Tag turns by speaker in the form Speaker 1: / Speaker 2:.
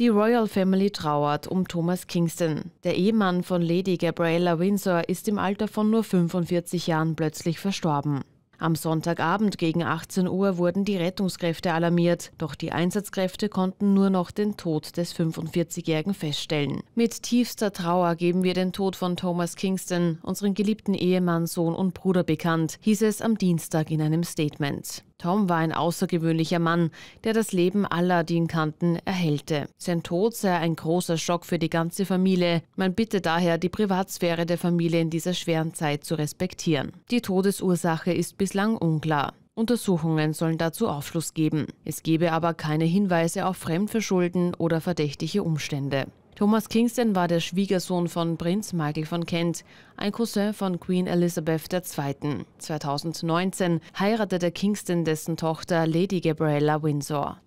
Speaker 1: Die Royal Family trauert um Thomas Kingston. Der Ehemann von Lady Gabriella Windsor ist im Alter von nur 45 Jahren plötzlich verstorben. Am Sonntagabend gegen 18 Uhr wurden die Rettungskräfte alarmiert, doch die Einsatzkräfte konnten nur noch den Tod des 45-Jährigen feststellen. Mit tiefster Trauer geben wir den Tod von Thomas Kingston, unseren geliebten Ehemann, Sohn und Bruder bekannt, hieß es am Dienstag in einem Statement. Tom war ein außergewöhnlicher Mann, der das Leben aller, die ihn kannten, erhellte. Sein Tod sei ein großer Schock für die ganze Familie. Man bitte daher, die Privatsphäre der Familie in dieser schweren Zeit zu respektieren. Die Todesursache ist bislang unklar. Untersuchungen sollen dazu Aufschluss geben. Es gebe aber keine Hinweise auf Fremdverschulden oder verdächtige Umstände. Thomas Kingston war der Schwiegersohn von Prinz Michael von Kent, ein Cousin von Queen Elizabeth II. 2019 heiratete Kingston dessen Tochter Lady Gabriella Windsor.